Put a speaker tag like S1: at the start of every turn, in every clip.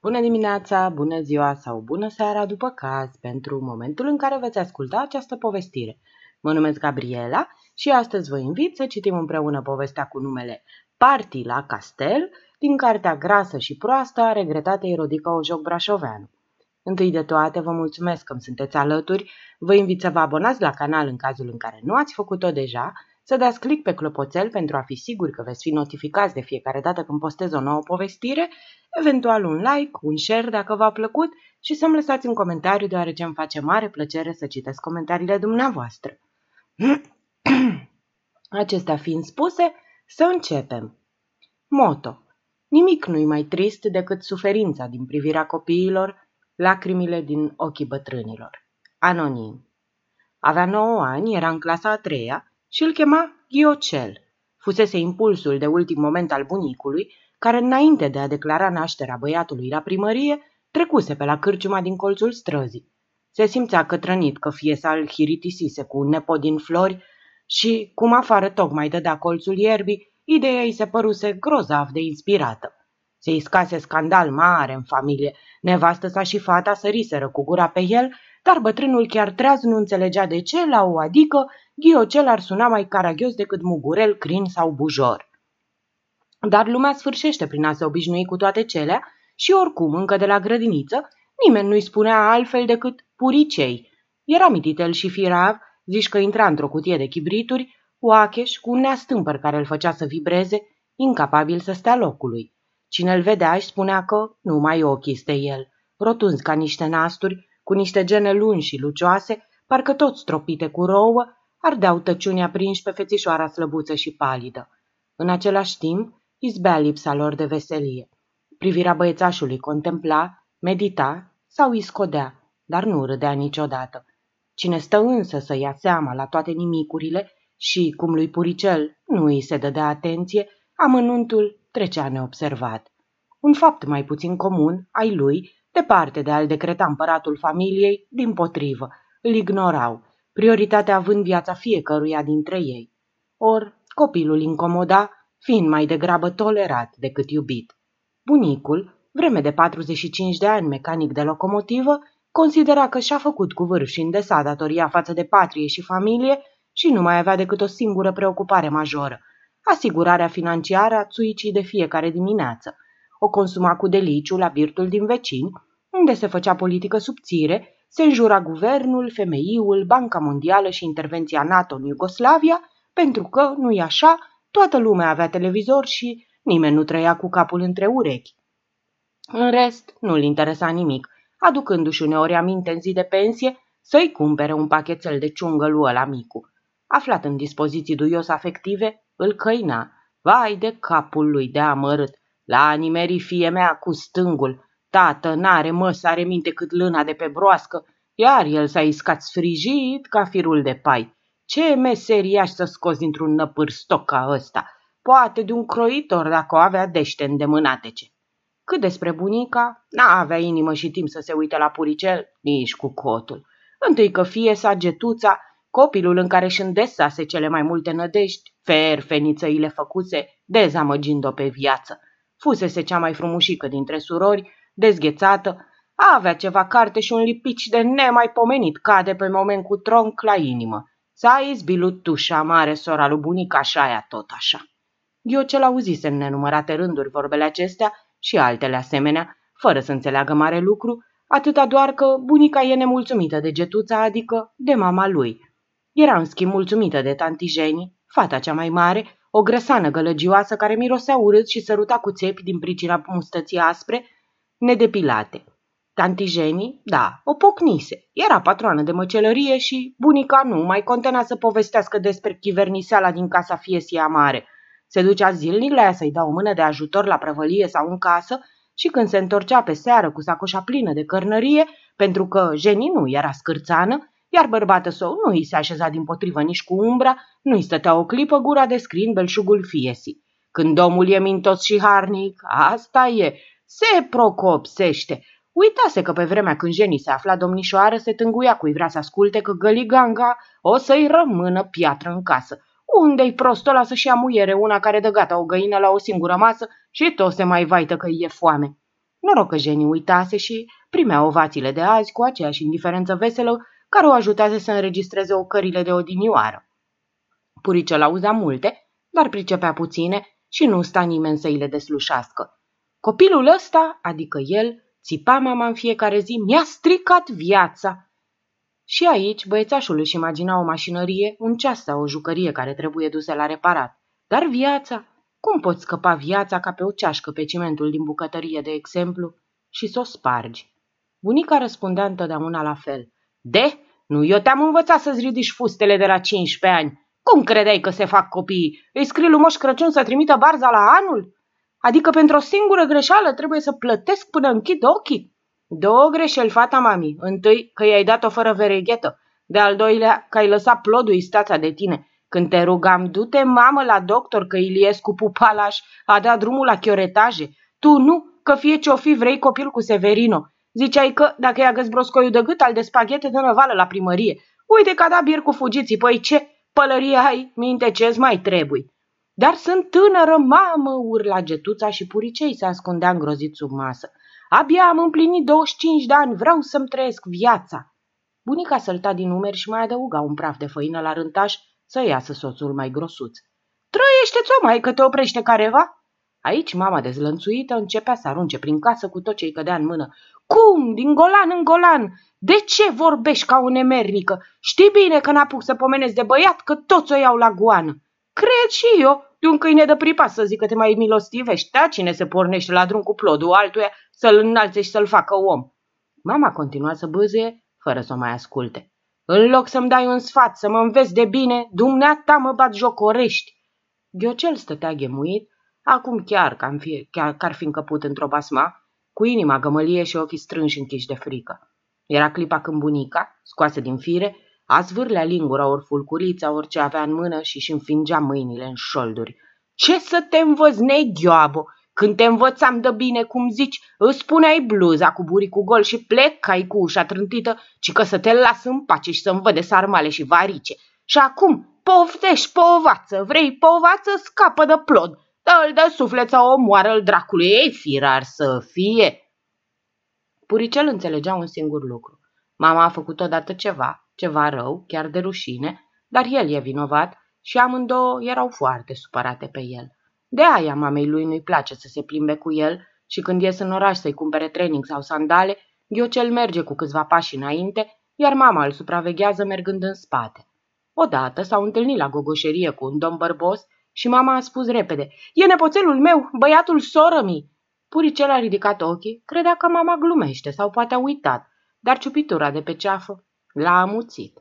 S1: Bună dimineața, bună ziua sau bună seara după caz pentru momentul în care veți asculta această povestire. Mă numesc Gabriela și astăzi vă invit să citim împreună povestea cu numele Partii la Castel din cartea grasă și proastă a regretatei Rodica Ojoc Brașoveanu. Întâi de toate, vă mulțumesc că sunteți alături, vă invit să vă abonați la canal în cazul în care nu ați făcut-o deja să dați click pe clopoțel pentru a fi siguri că veți fi notificați de fiecare dată când postez o nouă povestire, eventual un like, un share dacă v-a plăcut și să-mi lăsați un comentariu deoarece îmi face mare plăcere să citesc comentariile dumneavoastră. Acestea fiind spuse, să începem. Moto. Nimic nu-i mai trist decât suferința din privirea copiilor, lacrimile din ochii bătrânilor. Anonim. Avea 9 ani, era în clasa a treia și îl chema ghiocel. Fusese impulsul de ultim moment al bunicului, care înainte de a declara nașterea băiatului la primărie, trecuse pe la cârciuma din colțul străzii. Se simțea cătrănit că să îl hiritisise cu un nepot din flori și, cum afară tocmai dădea colțul ierbii, ideea îi se păruse grozav de inspirată. Se iscase scandal mare în familie, nevastă sa și fata săriseră cu gura pe el dar bătrânul chiar treaz nu înțelegea de ce, la o adică, ghiocel ar suna mai caragios decât mugurel, crin sau bujor. Dar lumea sfârșește prin a se obișnui cu toate celea și oricum, încă de la grădiniță, nimeni nu-i spunea altfel decât puricei. Era mititel și firav, zici că intra într-o cutie de chibrituri, oacheș, cu un neastâmpăr care îl făcea să vibreze, incapabil să stea locului. Cine îl vedea își spunea că numai ochii este el, rotunzi ca niște nasturi, cu niște gene lungi și lucioase, parcă tot stropite cu rouă, ardeau tăciunea prinși pe fețișoara slăbuță și palidă. În același timp, izbea lipsa lor de veselie. Privirea băiețașului contempla, medita sau iscodea, dar nu râdea niciodată. Cine stă însă să ia seama la toate nimicurile și, cum lui Puricel nu îi se dădea atenție, amănuntul trecea neobservat. Un fapt mai puțin comun ai lui Departe de a-l decreta împăratul familiei, din potrivă, îl ignorau, prioritatea având viața fiecăruia dintre ei. Or, copilul incomoda, fiind mai degrabă tolerat decât iubit. Bunicul, vreme de 45 de ani mecanic de locomotivă, considera că și-a făcut cu vârf și îndesa datoria față de patrie și familie și nu mai avea decât o singură preocupare majoră, asigurarea financiară a țuicii de fiecare dimineață. O consuma cu deliciu la birtul din vecini, unde se făcea politică subțire, se înjura guvernul, femeiul, Banca Mondială și intervenția NATO în Iugoslavia, pentru că, nu-i așa, toată lumea avea televizor și nimeni nu trăia cu capul între urechi. În rest, nu-l interesa nimic, aducându-și uneori aminte în zi de pensie să-i cumpere un pachetel de ciungă lui ăla micu. Aflat în dispoziții duios afective, îl căina. Vai de capul lui de amărât! La nimeri fie mea cu stângul! Tată n-are măs, are minte cât lâna de pe broască, iar el s-a iscat sfrijit ca firul de pai. Ce meseriaș să scoți dintr-un năpâr stoc ca ăsta? Poate de un croitor dacă o avea dește îndemânatece. Cât despre bunica, n-avea inimă și timp să se uite la puricel, nici cu cotul. Întâi că fie getuța, copilul în care își îndesase cele mai multe nădești, fer făcuse, dezamăgind-o pe viață. Fusese cea mai frumușică dintre surori, dezghețată, avea ceva carte și un lipici de nemaipomenit cade pe moment cu tronc la inimă. S-a izbilut tușa mare, sora lui bunica, așa aia tot așa. Ghiocel auzise în nenumărate rânduri vorbele acestea și altele asemenea, fără să înțeleagă mare lucru, atâta doar că bunica e nemulțumită de getuța, adică de mama lui. Era în schimb mulțumită de tantijeni, fata cea mai mare, o grăsană gălăgioasă care mirosea urât și săruta cu țepi din pricina mustății aspre, nedepilate. Tantijenii, da, o pocnise. Era patroană de măcelărie și bunica nu mai contenea să povestească despre chiverniseala din casa fiesia mare. Se ducea zilnic la ea să-i dau o mână de ajutor la prăvălie sau în casă și când se întorcea pe seară cu sacoșa plină de cărnărie, pentru că genii nu era scârțană, iar bărbată său nu îi se așeza din potrivă nici cu umbra, nu îi stătea o clipă gura de scrin belșugul fiesii. Când omul e mintos și harnic, asta e, se procopsește! Uitase că pe vremea când Jenny se afla domnișoară, se tânguia cui vrea să asculte că găliganga o să-i rămână piatră în casă. Unde-i prostul ăla să-și ia muiere una care dă gata o găină la o singură masă și tot se mai vaită că e foame? Noroc că Jenny uitase și primea ovațiile de azi cu aceeași indiferență veselă care o ajutase să înregistreze ocările de odinioară. Puricel auza multe, dar pricepea puține și nu sta nimeni să îi le deslușească. Copilul ăsta, adică el, țipa mama în fiecare zi, mi-a stricat viața. Și aici băiețașul își imagina o mașinărie, un ceas sau o jucărie care trebuie duse la reparat. Dar viața? Cum poți scăpa viața ca pe o ceașcă pe cimentul din bucătărie, de exemplu, și să o spargi? Bunica răspundea întotdeauna la fel. De, nu eu te-am învățat să-ți ridici fustele de la 15 ani. Cum credeai că se fac copiii? Îi scrii lui Moș Crăciun să trimită barza la anul? Adică pentru o singură greșeală trebuie să plătesc până închid ochii. Două greșeli, fata mami. Întâi, că i-ai dat-o fără vereghetă. De al doilea, că ai lăsat plodul istața de tine. Când te rugam, du-te, mamă, la doctor, că Iliescu Pupalaș a dat drumul la chioretaje. Tu nu, că fie ce-o fi vrei copil cu Severino. Ziceai că, dacă i-a broscoiul de gât, al de spaghete de năvală la primărie. Uite că a dat bir cu fugiții, păi ce? Pălărie ai, minte ce-ți mai trebuie. Dar sunt tânără, mamă!" urla getuța și puricei se ascundea îngrozit sub masă. Abia am împlinit 25 de ani, vreau să-mi trăiesc viața!" Bunica sălta din umeri și mai adăuga un praf de făină la rântaș să iasă soțul mai grosuț. Trăiește-ți-o, mai că te oprește careva!" Aici mama dezlănțuită începea să arunce prin casă cu tot ce-i cădea în mână. Cum? Din golan în golan! De ce vorbești ca o nemernică? Știi bine că n-apuc să pomenesc de băiat, că toți o iau la goană!" Cred și eu, de un câine de pripas să zică te mai milostivești. Da, cine se pornește la drum cu plodul altuia să-l înalțe și să-l facă om. Mama continua să bâzie fără să o mai asculte. În loc să-mi dai un sfat, să mă înveți de bine, dumneata mă bat jocorești. Ghiocel stătea gemuit, acum chiar că, fi, chiar că ar fi încăput într-o basma, cu inima gămălie și ochii strânși închiși de frică. Era clipa când bunica, scoasă din fire, a zvârlea lingura ori fulcurița, orice avea în mână și își înfingea mâinile în șolduri. Ce să te învăț, neghioabă? Când te învățam de bine, cum zici, îți spuneai bluza cu buricul gol și plecai cu ușa trântită, ci că să te las în pace și să-mi văd sarmale și varice. Și acum, poftești povață, vrei povață, scapă de plod. Dă-l de suflet sau omoară-l dracului, ei firar să fie. Puricel înțelegea un singur lucru. Mama a făcut odată ceva ceva rău, chiar de rușine, dar el e vinovat și amândouă erau foarte supărate pe el. De aia mamei lui nu-i place să se plimbe cu el și când ies în oraș să-i cumpere training sau sandale, Ghiocel merge cu câțiva pași înainte, iar mama îl supraveghează mergând în spate. Odată s-au întâlnit la gogoșerie cu un domn bărbos și mama a spus repede, E nepoțelul meu, băiatul sorămii!" Puricel a ridicat ochii, credea că mama glumește sau poate a uitat, dar ciupitura de pe ceafă L-a amuțit.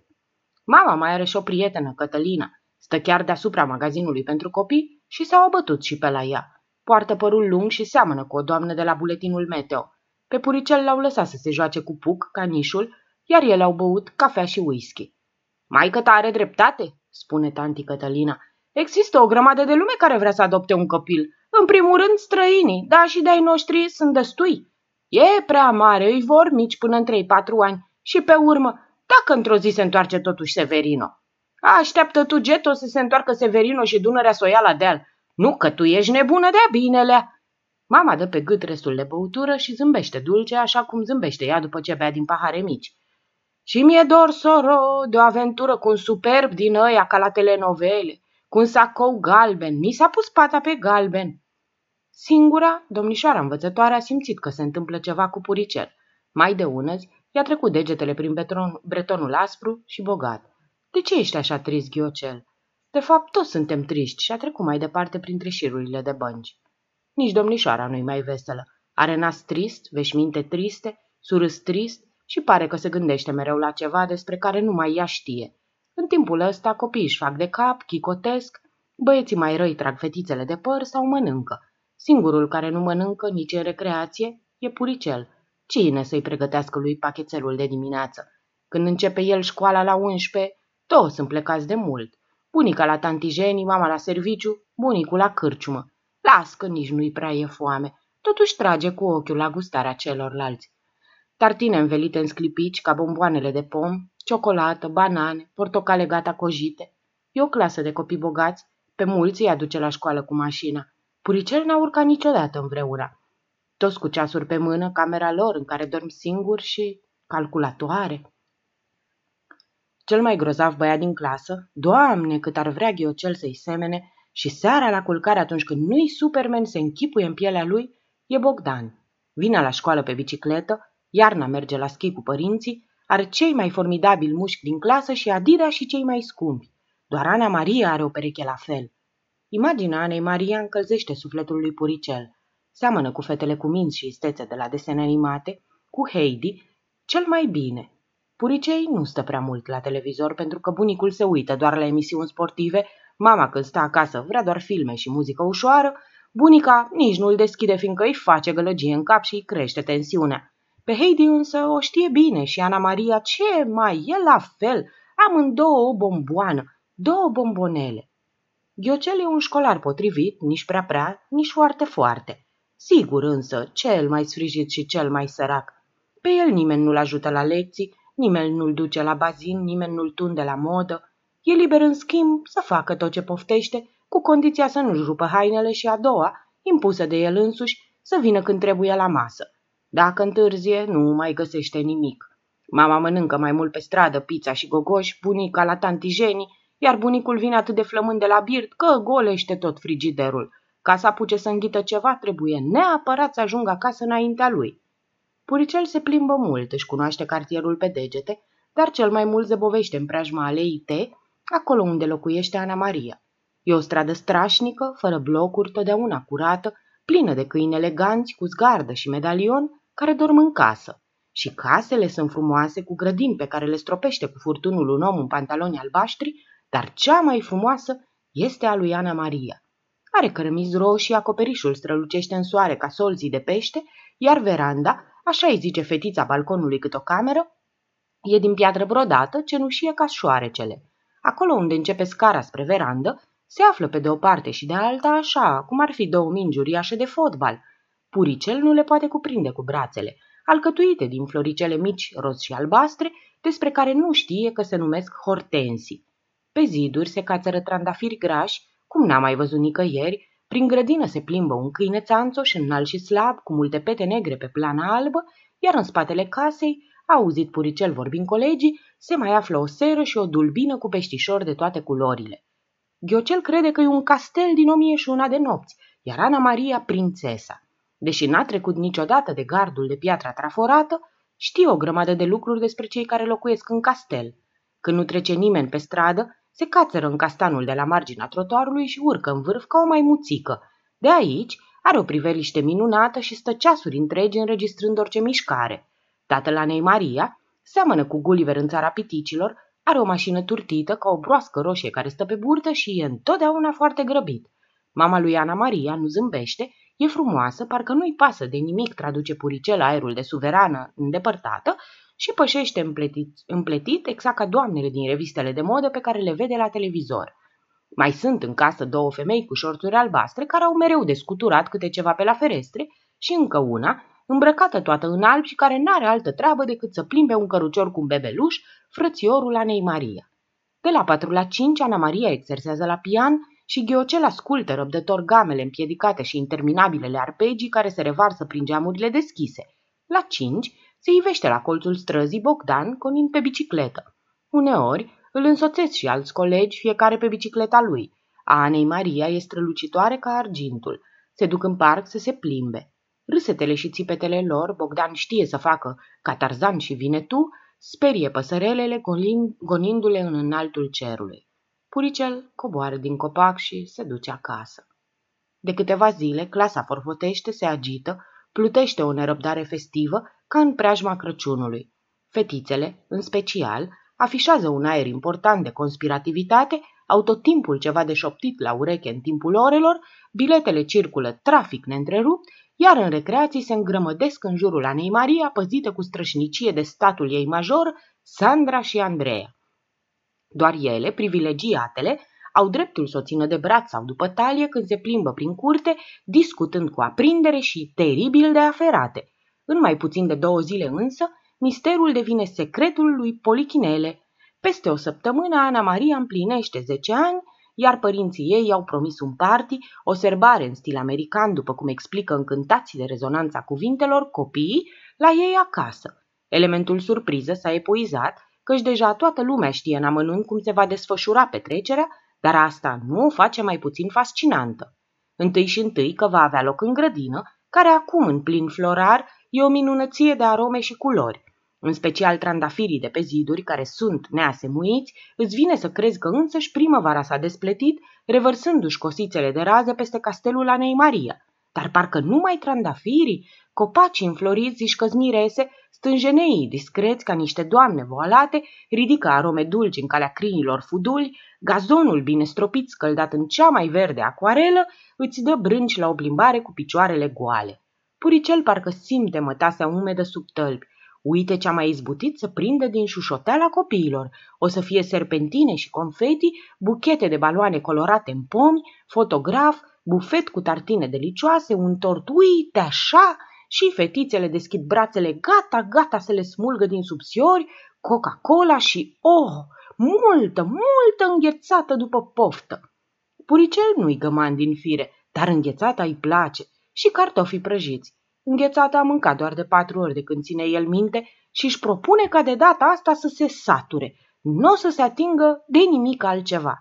S1: Mama mai are și o prietenă, Cătălina. Stă chiar deasupra magazinului pentru copii și s-au abătut și pe la ea. Poartă părul lung și seamănă cu o doamnă de la buletinul meteo. Pe puricel l-au lăsat să se joace cu puc, canișul, iar el au băut cafea și whisky. Mai ta are dreptate, spune tanti Cătălina. Există o grămadă de lume care vrea să adopte un copil. În primul rând străinii, dar și de-ai noștri sunt destui. E prea mare, îi vor mici până în 3-4 ani și pe urmă dacă într-o zi se întoarce totuși Severino. Așteaptă tu, Geto, să se întoarcă Severino și Dunărea să o ia la deal. Nu, că tu ești nebună de-a binelea. Mama dă pe gât restul de băutură și zâmbește dulce, așa cum zâmbește ea după ce bea din pahare mici. Și mi-e dor, soro, de o aventură cu un superb din ăia ca la telenovele, cu un sacou galben. Mi s-a pus pata pe galben. Singura, domnișoara învățătoare a simțit că se întâmplă ceva cu puricel. Mai de unăzi, I-a trecut degetele prin beton, bretonul aspru și bogat. De ce ești așa trist, Ghiocel? De fapt, toți suntem triști și a trecut mai departe printre șirurile de bănci. Nici domnișoara nu-i mai veselă. Are nas trist, veșminte triste, surâs trist și pare că se gândește mereu la ceva despre care nu mai ea știe. În timpul ăsta copiii își fac de cap, chicotesc, băieții mai răi trag fetițele de păr sau mănâncă. Singurul care nu mănâncă nici în recreație e puricel – Cine să-i pregătească lui pachetelul de dimineață? Când începe el școala la 11, toți sunt plecați de mult. Bunica la tantijeni, mama la serviciu, bunicul la cârciumă. Las că nici nu-i prea e foame, totuși trage cu ochiul la gustarea celorlalți. Tartine învelite în sclipici ca bomboanele de pom, ciocolată, banane, portocale gata cojite. E o clasă de copii bogați, pe mulți îi aduce la școală cu mașina. Puricel n-a urcat niciodată în împreună toți cu ceasuri pe mână, camera lor în care dorm singuri și calculatoare. Cel mai grozav băiat din clasă, doamne cât ar vrea ghiocel să-i semene, și seara la culcare atunci când nu-i Superman se închipuie în pielea lui, e Bogdan. Vine la școală pe bicicletă, iarna merge la schi cu părinții, are cei mai formidabili mușchi din clasă și adirea și cei mai scumpi. Doar Ana Maria are o pereche la fel. Imaginea Anei Maria încălzește sufletul lui Puricel. Seamănă cu fetele cu minți și istețe de la desene animate, cu Heidi, cel mai bine. Puricei nu stă prea mult la televizor pentru că bunicul se uită doar la emisiuni sportive, mama când stă acasă vrea doar filme și muzică ușoară, bunica nici nu îl deschide fiindcă îi face gălăgie în cap și îi crește tensiunea. Pe Heidi însă o știe bine și Ana Maria ce mai e la fel, Am două o bomboană, două bombonele. Ghiocel e un școlar potrivit, nici prea prea, nici foarte foarte. Sigur însă, cel mai sfrijit și cel mai sărac. Pe el nimeni nu-l ajută la lecții, nimeni nu-l duce la bazin, nimeni nu-l tunde la modă. E liber în schimb să facă tot ce poftește, cu condiția să nu-și rupă hainele și a doua, impusă de el însuși, să vină când trebuie la masă. Dacă întârzie, nu mai găsește nimic. Mama mănâncă mai mult pe stradă pizza și gogoși, bunica la tantijeni, iar bunicul vine atât de flămând de la birt că golește tot frigiderul – ca să apuce să înghită ceva, trebuie neapărat să ajungă acasă înaintea lui. Puricel se plimbă mult, își cunoaște cartierul pe degete, dar cel mai mult zăbovește în preajma alei T, acolo unde locuiește Ana Maria. E o stradă strașnică, fără blocuri, totdeauna curată, plină de câini eleganți cu zgardă și medalion, care dorm în casă. Și casele sunt frumoase cu grădini pe care le stropește cu furtunul un om în pantaloni albaștri, dar cea mai frumoasă este a lui Ana Maria. Are cărămizi roșii, acoperișul strălucește în soare ca solzii de pește, iar veranda, așa îi zice fetița balconului cât o cameră, e din piatră brodată, cenușie ca șoarecele. Acolo unde începe scara spre verandă, se află pe de o parte și de alta așa, cum ar fi două mingi uriașe de fotbal. Puricel nu le poate cuprinde cu brațele, alcătuite din floricele mici, roz și albastre, despre care nu știe că se numesc hortensii. Pe ziduri se cațără trandafiri grași cum n-a mai văzut nicăieri, prin grădină se plimbă un câine țanțoș înalt și slab, cu multe pete negre pe plana albă, iar în spatele casei, auzit puricel vorbind colegii, se mai află o seră și o dulbină cu peștișori de toate culorile. Ghiocel crede că e un castel din o mie și una de nopți, iar Ana Maria prințesa. Deși n-a trecut niciodată de gardul de piatra traforată, știe o grămadă de lucruri despre cei care locuiesc în castel. Când nu trece nimeni pe stradă, se cațără în castanul de la marginea trotuarului și urcă în vârf ca o maimuțică. De aici are o priveliște minunată și stă ceasuri întregi înregistrând orice mișcare. Tatăl Anei Maria seamănă cu Gulliver în țara piticilor, are o mașină turtită ca o broască roșie care stă pe burtă și e întotdeauna foarte grăbit. Mama lui Ana Maria nu zâmbește, e frumoasă, parcă nu-i pasă de nimic, traduce puricel aerul de suverană îndepărtată și pășește împletit, împletit exact ca doamnele din revistele de modă pe care le vede la televizor. Mai sunt în casă două femei cu șorțuri albastre care au mereu descuturat câte ceva pe la ferestre și încă una, îmbrăcată toată în alb și care n-are altă treabă decât să plimbe un cărucior cu un bebeluș, frățiorul Anei Maria. De la 4 la 5, Ana Maria exersează la pian și Ghiocel ascultă răbdător gamele împiedicate și interminabilele arpegii care se revarsă prin geamurile deschise. La 5, se ivește la colțul străzii Bogdan conind pe bicicletă. Uneori îl însoțesc și alți colegi, fiecare pe bicicleta lui. A Anei Maria e strălucitoare ca argintul. Se duc în parc să se plimbe. Râsetele și țipetele lor, Bogdan știe să facă ca Tarzan și vine tu, sperie păsărelele gonindu-le în înaltul cerului. Puricel coboară din copac și se duce acasă. De câteva zile, clasa forfotește, se agită, plutește o nerăbdare festivă ca în preajma Crăciunului. Fetițele, în special, afișează un aer important de conspirativitate, au tot timpul ceva de șoptit la ureche în timpul orelor, biletele circulă trafic neîntrerupt, iar în recreații se îngrămădesc în jurul Anei Maria, păzită cu strășnicie de statul ei major, Sandra și Andreea. Doar ele, privilegiatele, au dreptul să o țină de braț sau după talie când se plimbă prin curte, discutând cu aprindere și teribil de aferate – în mai puțin de două zile însă, misterul devine secretul lui Polichinele. Peste o săptămână, Ana Maria împlinește 10 ani, iar părinții ei i-au promis un party, o serbare în stil american, după cum explică încântați de rezonanța cuvintelor copiii, la ei acasă. Elementul surpriză s-a epuizat, căci deja toată lumea știe în amănunt cum se va desfășura petrecerea, dar asta nu o face mai puțin fascinantă. Întâi și întâi că va avea loc în grădină, care acum în plin florar e o minunăție de arome și culori. În special trandafirii de pe ziduri, care sunt neasemuiți, îți vine să crezi că însăși primăvara s-a despletit, revărsându-și cosițele de rază peste castelul Anei Maria. Dar parcă numai trandafirii, copacii înfloriți și căzmirese, stânjeneii discreți ca niște doamne voalate, ridică arome dulci în calea crinilor fuduli, gazonul bine stropit scăldat în cea mai verde acuarelă, îți dă brânci la o plimbare cu picioarele goale. Puricel parcă simte mătasea umedă sub tălbi. Uite ce-a mai izbutit să prindă din șușoteala copiilor. O să fie serpentine și confeti, buchete de baloane colorate în pomi, fotograf, bufet cu tartine delicioase, un tort, uite așa, și fetițele deschid brațele, gata, gata să le smulgă din subțiori, Coca-Cola și, oh, multă, multă înghețată după poftă. Puricel nu-i găman din fire, dar înghețata îi place – și cartofii prăjiți. Înghețată a mâncat doar de patru ori de când ține el minte și își propune ca de data asta să se sature. Nu o să se atingă de nimic altceva.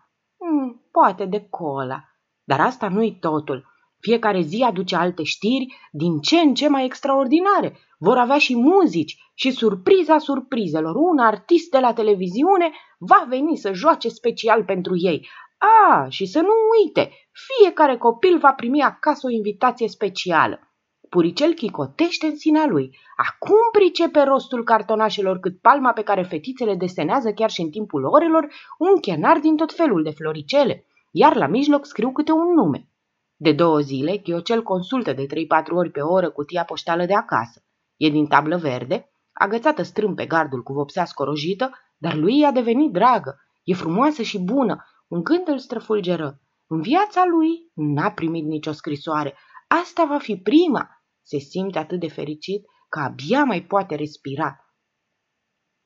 S1: Hmm, poate de cola. Dar asta nu-i totul. Fiecare zi aduce alte știri din ce în ce mai extraordinare. Vor avea și muzici și surpriza surprizelor. Un artist de la televiziune va veni să joace special pentru ei. A, și să nu uite, fiecare copil va primi acasă o invitație specială. Puricel chicotește în sinea lui. Acum pricepe rostul cartonașelor cât palma pe care fetițele desenează chiar și în timpul orelor un chenar din tot felul de floricele, iar la mijloc scriu câte un nume. De două zile, Chiocel consultă de 3-4 ori pe oră cutia poștală de acasă. E din tablă verde, agățată strâm pe gardul cu vopsea scorojită, dar lui i-a devenit dragă. E frumoasă și bună un gând îl străfulgeră. În viața lui n-a primit nicio scrisoare. Asta va fi prima. Se simte atât de fericit că abia mai poate respira.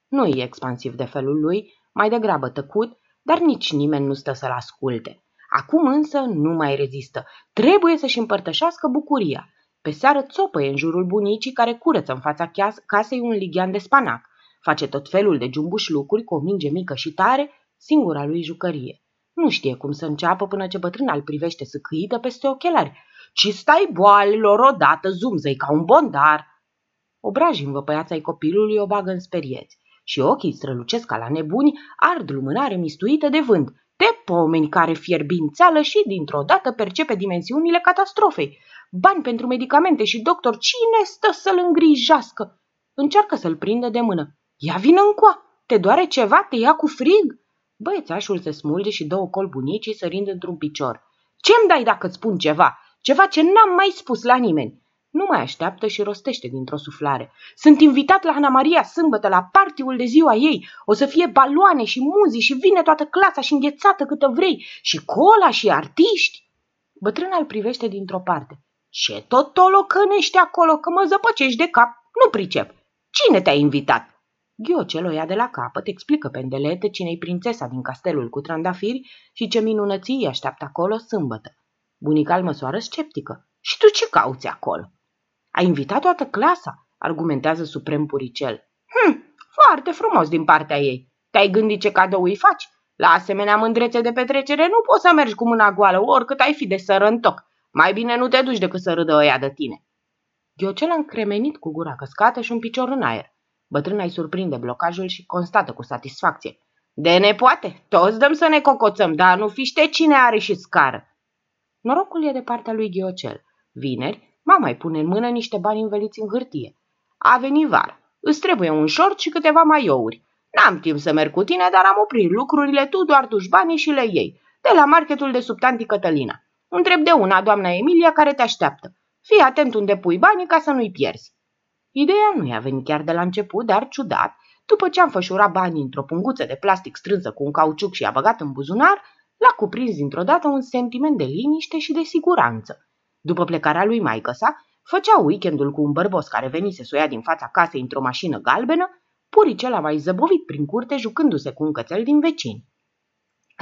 S1: Nu e expansiv de felul lui, mai degrabă tăcut, dar nici nimeni nu stă să-l asculte. Acum însă nu mai rezistă. Trebuie să-și împărtășească bucuria. Pe seară țopăie în jurul bunicii care curăță în fața casei un lighean de spanac. Face tot felul de jumbuș lucruri cu o minge mică și tare, singura lui jucărie. Nu știe cum să înceapă până ce bătrâna îl privește săcâită peste ochelari. Ci stai boalilor odată, zumzăi ca un bondar. Obrajii învăpăiați ai copilului o bagă în sperieți și ochii strălucesc ca la nebuni, ard lumânare mistuită de vânt, Te pomeni care fierbințeală și dintr-o dată percepe dimensiunile catastrofei. Bani pentru medicamente și doctor, cine stă să-l îngrijească? Încearcă să-l prindă de mână. Ia vină încoa, te doare ceva, te ia cu frig? Băiețașul se smulge și dă o sărind într-un picior. Ce-mi dai dacă îți spun ceva? Ceva ce n-am mai spus la nimeni. Nu mai așteaptă și rostește dintr-o suflare. Sunt invitat la Ana Maria sâmbătă, la partiul de ziua ei. O să fie baloane și muzi și vine toată clasa și înghețată câtă vrei. Și cola și artiști. Bătrâna îl privește dintr-o parte. Ce tot tolocănești acolo că mă zăpăcești de cap? Nu pricep. Cine te-a invitat? Ghiocel o ia de la capăt, explică pendelete cine-i prințesa din castelul cu trandafiri și ce minunății îi așteaptă acolo sâmbătă. Bunica îl măsoară sceptică. Și tu ce cauți acolo? A invitat toată clasa, argumentează suprem puricel. Hm, foarte frumos din partea ei. Te-ai gândit ce cadou îi faci? La asemenea mândrețe de petrecere nu poți să mergi cu mâna goală oricât ai fi de sărăntoc. Mai bine nu te duci decât să râdă oia de tine. Ghiocel a încremenit cu gura căscată și un picior în aer. Bătrâna îi surprinde blocajul și constată cu satisfacție. De poate, toți dăm să ne cocoțăm, dar nu fiște cine are și scară. Norocul e de partea lui Ghiocel. Vineri, mama îi pune în mână niște bani înveliți în hârtie. A venit vară. Îți trebuie un șort și câteva maiouri. N-am timp să merg cu tine, dar am oprit lucrurile, tu doar duci banii și le iei. De la marketul de subtanti Cătălina. Întreb de una, doamna Emilia, care te așteaptă. Fii atent unde pui banii ca să nu-i pierzi. Ideea nu i-a venit chiar de la început, dar ciudat, după ce am fășurat banii într-o punguță de plastic strânsă cu un cauciuc și i-a băgat în buzunar, l-a cuprins dintr-o dată un sentiment de liniște și de siguranță. După plecarea lui maică sa, făcea weekendul cu un bărbos care venise să o ia din fața casei într-o mașină galbenă, puricel a mai zăbovit prin curte jucându-se cu un cățel din vecin.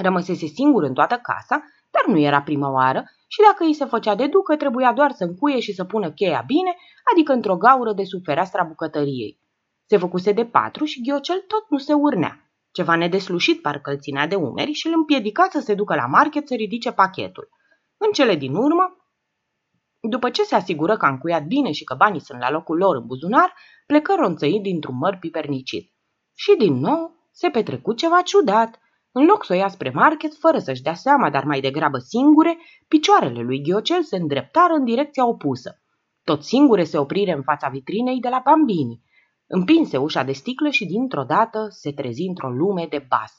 S1: Rămăsese singur în toată casa, dar nu era prima oară și dacă îi se făcea de ducă, trebuia doar să încuie și să pună cheia bine, adică într-o gaură de sub fereastra bucătăriei. Se făcuse de patru și ghiocel tot nu se urnea. Ceva nedeslușit parcă îl ținea de umeri și îl împiedica să se ducă la market să ridice pachetul. În cele din urmă, după ce se asigură că a încuiat bine și că banii sunt la locul lor în buzunar, plecă ronțăit dintr-un măr pipernicit. Și din nou se petrecu ceva ciudat. În loc să o ia spre market, fără să-și dea seama, dar mai degrabă singure, picioarele lui Ghiocel se îndreptară în direcția opusă. Tot singure se oprire în fața vitrinei de la Bambini. Împinse ușa de sticlă și dintr-o dată se trezi într-o lume de bas.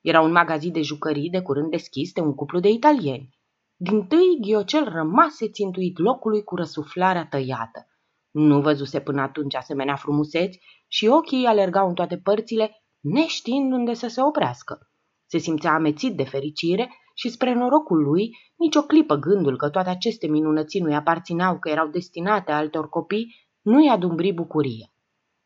S1: Era un magazin de jucării de curând deschis de un cuplu de italieni. Din tâi, Ghiocel rămase țintuit locului cu răsuflarea tăiată. Nu văzuse până atunci asemenea frumuseți și ochii alergau în toate părțile, neștiind unde să se oprească. Se simțea amețit de fericire și spre norocul lui, nicio clipă gândul că toate aceste minunății nu-i aparținau, că erau destinate altor copii, nu-i adumbri bucurie.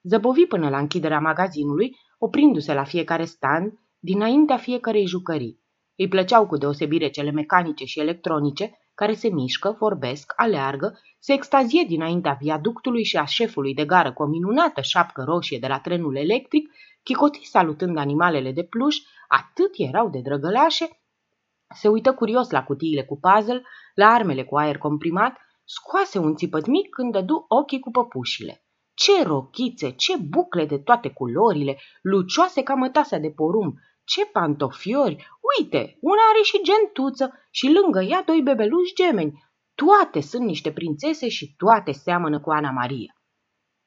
S1: Zăbovi până la închiderea magazinului, oprindu-se la fiecare stand, dinaintea fiecarei jucării. Îi plăceau cu deosebire cele mecanice și electronice, care se mișcă, vorbesc, aleargă, se extazie dinaintea viaductului și a șefului de gară cu o minunată șapcă roșie de la trenul electric Chicotii, salutând animalele de pluș, atât erau de drăgălașe, se uită curios la cutiile cu puzzle, la armele cu aer comprimat, scoase un țipăt mic când dădu ochii cu păpușile. Ce rochițe, ce bucle de toate culorile, lucioase ca mătasea de porumb, ce pantofiori! Uite, una are și gentuță și lângă ea doi bebeluși gemeni. Toate sunt niște prințese și toate seamănă cu Ana Maria.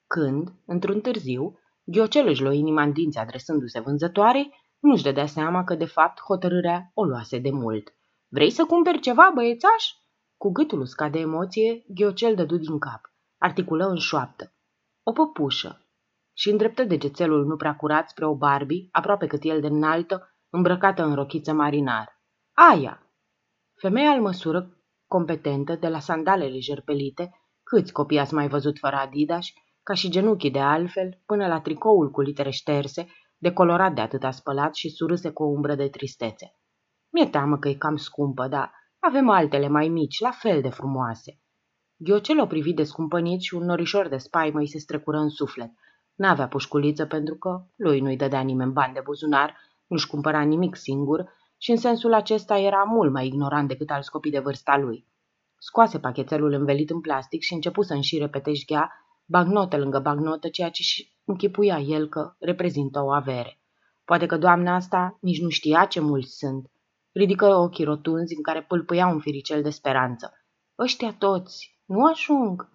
S1: Când, într-un târziu, Ghiocel își lua inima în dinți adresându-se vânzătoarei, nu-și dădea seama că, de fapt, hotărârea o luase de mult. Vrei să cumperi ceva, băiețaș?" Cu gâtul uscat de emoție, Ghiocel dădu din cap. Articulă în șoaptă. O păpușă. Și îndreptă degețelul nu prea curat spre o Barbie, aproape cât el de înaltă, îmbrăcată în rochiță marinar. Aia! Femeia al măsură competentă, de la sandale jerpelite, câți copii ați mai văzut fără Adidas, ca și genunchii de altfel, până la tricoul cu litere șterse, decolorat de atâta spălat și surâse cu o umbră de tristețe. Mi-e teamă că e cam scumpă, dar avem altele mai mici, la fel de frumoase. Ghiocel o privi descumpănit și un norișor de spaimă îi se strecură în suflet. N-avea pușculiță pentru că lui nu-i dădea nimeni bani de buzunar, nu-și cumpăra nimic singur și în sensul acesta era mult mai ignorant decât alți copii de vârsta lui. Scoase pachetelul învelit în plastic și începu să înșire pe teșghea bagnotă lângă bagnotă, ceea ce și închipuia el că reprezintă o avere. Poate că doamna asta nici nu știa ce mulți sunt. Ridică ochii rotunzi în care pâlpâia un firicel de speranță. Ăștia toți, nu ajung!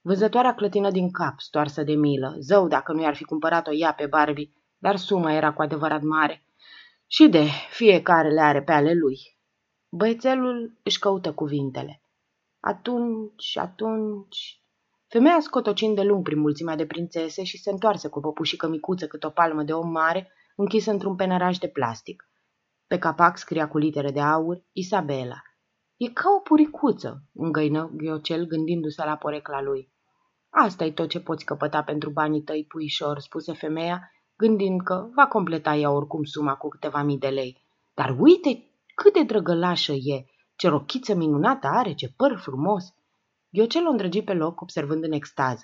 S1: Văzătoarea clătină din cap, stoarsă de milă. Zău dacă nu i-ar fi cumpărat-o ea pe Barbie, dar suma era cu adevărat mare. Și de, fiecare le are pe ale lui. Băiețelul își căută cuvintele. Atunci, atunci, Femeia scotocind de lung prin mulțimea de prințese și se întoarse cu o păpușică micuță cât o palmă de om mare, închisă într-un penăraj de plastic. Pe capac scria cu litere de aur Isabela. E ca o puricuță, îngăină Ghiocel gândindu-se la porecla lui. asta e tot ce poți căpăta pentru banii tăi, puișor, spuse femeia, gândind că va completa ea oricum suma cu câteva mii de lei. Dar uite cât de drăgălașă e, ce rochiță minunată are, ce păr frumos! Ghiocel o îndrăgi pe loc, observând în extaz.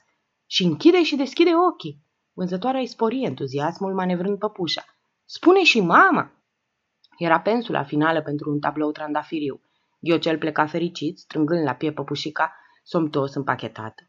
S1: Și închide și deschide ochii. Vânzătoarea îi spori entuziasmul, manevrând păpușa. Spune și mama! Era pensula finală pentru un tablou trandafiriu. Ghiocel pleca fericit, strângând la pie păpușica, somtos împachetată.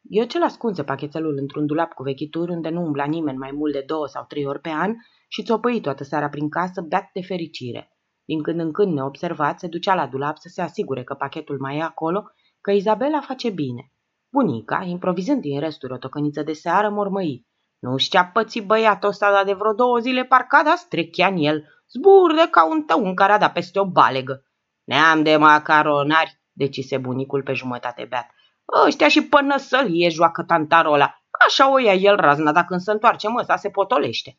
S1: Ghiocel ascunse pachetelul într-un dulap cu vechituri unde nu umbla nimeni mai mult de două sau trei ori pe an și țopăi toată seara prin casă, beat de fericire. Din când în când neobservat, se ducea la dulap să se asigure că pachetul mai e acolo că Izabela face bine. Bunica, improvizând din restul o tocăniță de seară, mormăi. Nu știa păți băiatul ăsta, dar de vreo două zile parcada strechea în el. Zburdă ca un tăun care a dat peste o balegă. Neam de macaronari, decise bunicul pe jumătate beat. Ăștia și până să-l ie joacă tantarola. Așa o ia el razna, dacă când se întoarce măsa se potolește.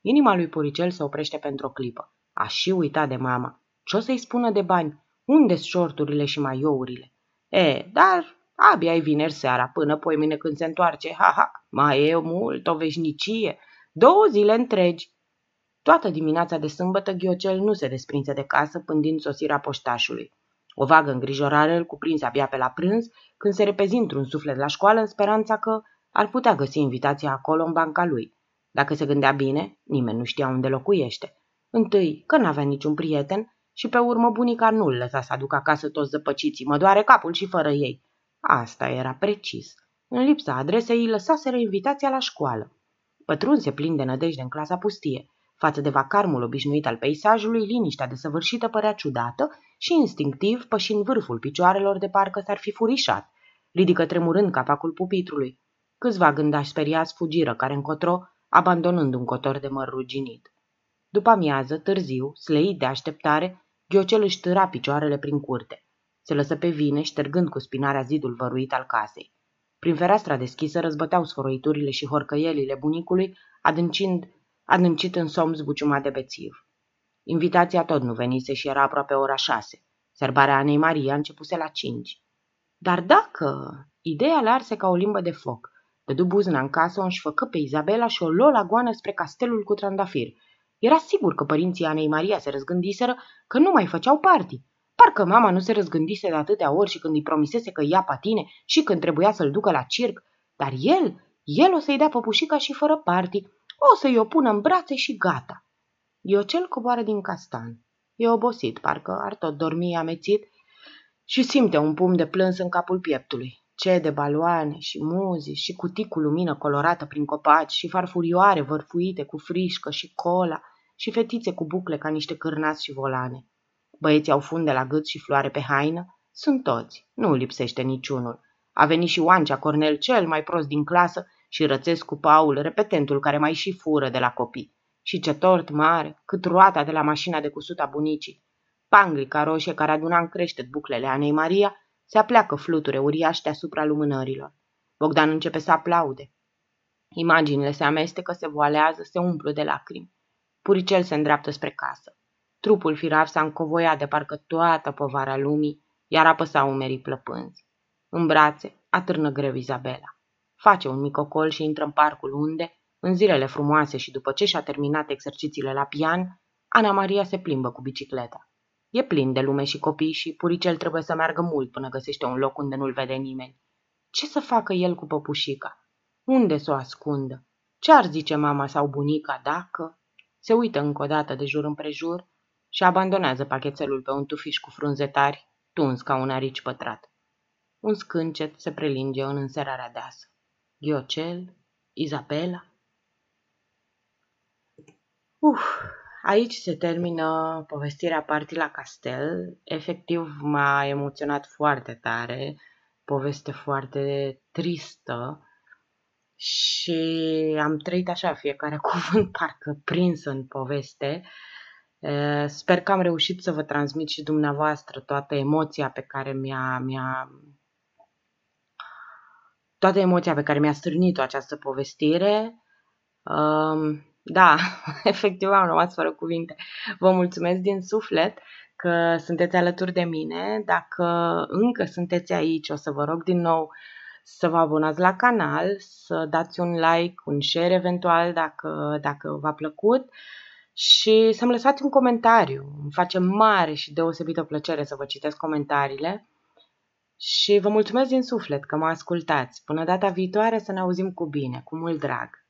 S1: Inima lui Puricel se oprește pentru o clipă. A și uitat de mama. Ce o să-i spună de bani? Unde-s șorturile și maiourile? E, dar abia e vineri seara, până poi mine când se întoarce, ha-ha, mai e mult, o veșnicie, două zile întregi. Toată dimineața de sâmbătă, Ghiocel nu se desprinse de casă pândind sosirea poștașului. O vagă îngrijorare îl cuprinse abia pe la prânz, când se repezi într-un suflet la școală în speranța că ar putea găsi invitația acolo în banca lui. Dacă se gândea bine, nimeni nu știa unde locuiește. Întâi, că n-avea niciun prieten și pe urmă bunica nu-l lăsa să aducă acasă toți zăpăciții, mă doare capul și fără ei. Asta era precis. În lipsa adresei îi lăsaseră invitația la școală. se plin de nădejde în clasa pustie. Față de vacarmul obișnuit al peisajului, liniștea desăvârșită părea ciudată și instinctiv, pășind vârful picioarelor de parcă s-ar fi furișat. Ridică tremurând capacul pupitrului. Câțiva gândași speriați fugiră care încotro, abandonând un cotor de măr ruginit. După amiază, târziu, sleit de așteptare, Ghiocel își târa picioarele prin curte. Se lăsă pe vine, ștergând cu spinarea zidul văruit al casei. Prin fereastra deschisă răzbăteau sfăroiturile și horcăielile bunicului, adâncind, adâncit în somn zbuciuma de bețiv. Invitația tot nu venise și era aproape ora șase. Sărbarea Anei Maria începuse la cinci. Dar dacă... Ideea le arse ca o limbă de foc. Dădu buzna în casă, o înșfăcă pe Izabela și o lua la goană spre castelul cu trandafir – era sigur că părinții Anei Maria se răzgândiseră că nu mai făceau partii. Parcă mama nu se răzgândise de atâtea ori și când îi promisese că ia patine și când trebuia să-l ducă la circ, dar el, el o să-i dea păpușica și fără partii, o să-i o pună în brațe și gata. Iocel coboară din castan. E obosit, parcă ar tot dormi amețit și simte un pumn de plâns în capul pieptului. Ce de baloane și muzi și cutii cu lumină colorată prin copaci și farfurioare vărfuite cu frișcă și cola – și fetițe cu bucle ca niște cârnați și volane. Băieții au funde la gât și floare pe haină, sunt toți, nu lipsește niciunul. A venit și Oancea Cornel, cel mai prost din clasă, și cu Paul, repetentul care mai și fură de la copii. Și ce tort mare, cât roata de la mașina de cusut a bunicii. Panglica roșie care aduna în creștet buclele Anei Maria, se apleacă fluture uriaște asupra lumânărilor. Bogdan începe să aplaude. Imaginile se amestecă, se voalează, se umplu de lacrimi. Puricel se îndreaptă spre casă. Trupul firav s-a încovoiat de parcă toată povara lumii, iar apăsa umerii plăpânzi. În brațe atârnă greu Izabela. Face un mic și intră în parcul unde, în zilele frumoase și după ce și-a terminat exercițiile la pian, Ana Maria se plimbă cu bicicleta. E plin de lume și copii și puricel trebuie să meargă mult până găsește un loc unde nu-l vede nimeni. Ce să facă el cu păpușica? Unde să o ascundă? Ce ar zice mama sau bunica dacă se uită încă o dată de jur împrejur și abandonează pachetelul pe un tufiș cu frunze tari, tuns ca un arici pătrat. Un scâncet se prelinge în înserarea deasă. Ghiocel? Izabela? Uf, aici se termină povestirea partii la castel. Efectiv m-a emoționat foarte tare, poveste foarte tristă, și am trăit așa fiecare cuvânt parcă prins în poveste. Sper că am reușit să vă transmit și dumneavoastră toată emoția pe care mi-a, mi-a toată emoția pe care mi-a strânit această povestire. Da, efectiv am rămas fără cuvinte. Vă mulțumesc din suflet că sunteți alături de mine. Dacă încă sunteți aici, o să vă rog din nou uh, să vă abonați la canal, să dați un like, un share eventual dacă, dacă v-a plăcut și să-mi lăsați un comentariu. Îmi face mare și deosebită plăcere să vă citesc comentariile și vă mulțumesc din suflet că mă ascultați. Până data viitoare să ne auzim cu bine, cu mult drag!